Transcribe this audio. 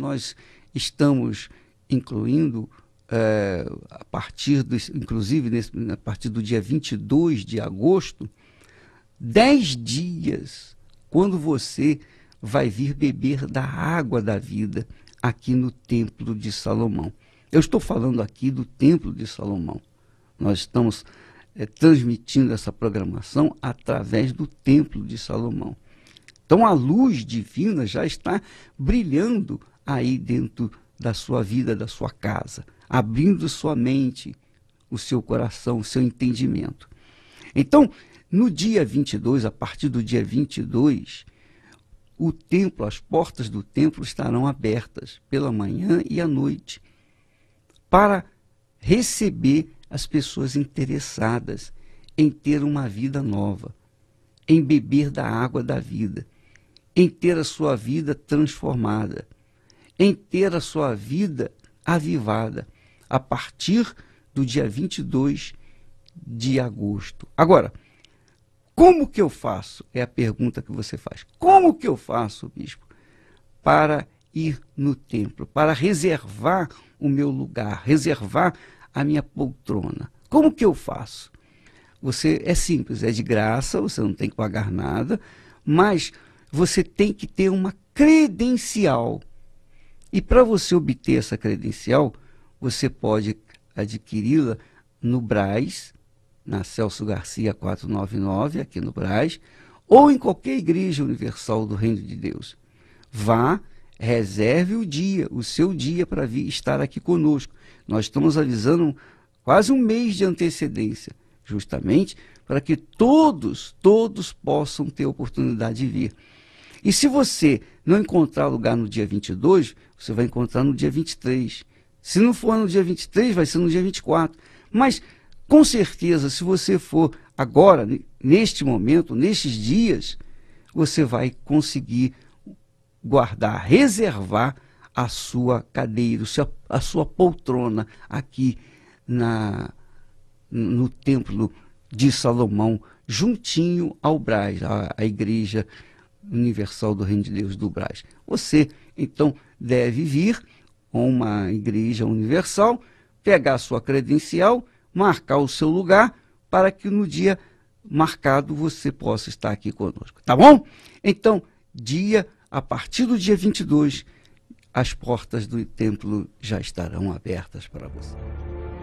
Nós estamos incluindo, é, a partir do, inclusive nesse, a partir do dia 22 de agosto, 10 dias quando você vai vir beber da água da vida aqui no Templo de Salomão. Eu estou falando aqui do Templo de Salomão. Nós estamos é, transmitindo essa programação através do Templo de Salomão. Então a luz divina já está brilhando aí dentro da sua vida, da sua casa, abrindo sua mente, o seu coração, o seu entendimento. Então, no dia 22, a partir do dia 22, o templo, as portas do templo estarão abertas pela manhã e à noite para receber as pessoas interessadas em ter uma vida nova, em beber da água da vida, em ter a sua vida transformada em ter a sua vida avivada a partir do dia 22 de agosto. Agora, como que eu faço? É a pergunta que você faz. Como que eu faço, bispo, para ir no templo, para reservar o meu lugar, reservar a minha poltrona? Como que eu faço? Você é simples, é de graça, você não tem que pagar nada, mas você tem que ter uma credencial e para você obter essa credencial, você pode adquiri-la no Braz, na Celso Garcia 499, aqui no Braz, ou em qualquer igreja universal do Reino de Deus. Vá, reserve o dia, o seu dia para vir estar aqui conosco. Nós estamos avisando quase um mês de antecedência, justamente para que todos, todos possam ter oportunidade de vir. E se você não encontrar lugar no dia 22, você vai encontrar no dia 23. Se não for no dia 23, vai ser no dia 24. Mas, com certeza, se você for agora, neste momento, nestes dias, você vai conseguir guardar, reservar a sua cadeira, a sua poltrona aqui na, no Templo de Salomão, juntinho ao Brás, a, a igreja universal do Reino de Deus do Brás. Você, então, deve vir a uma igreja universal, pegar sua credencial, marcar o seu lugar, para que no dia marcado você possa estar aqui conosco, tá bom? Então, dia a partir do dia 22, as portas do templo já estarão abertas para você.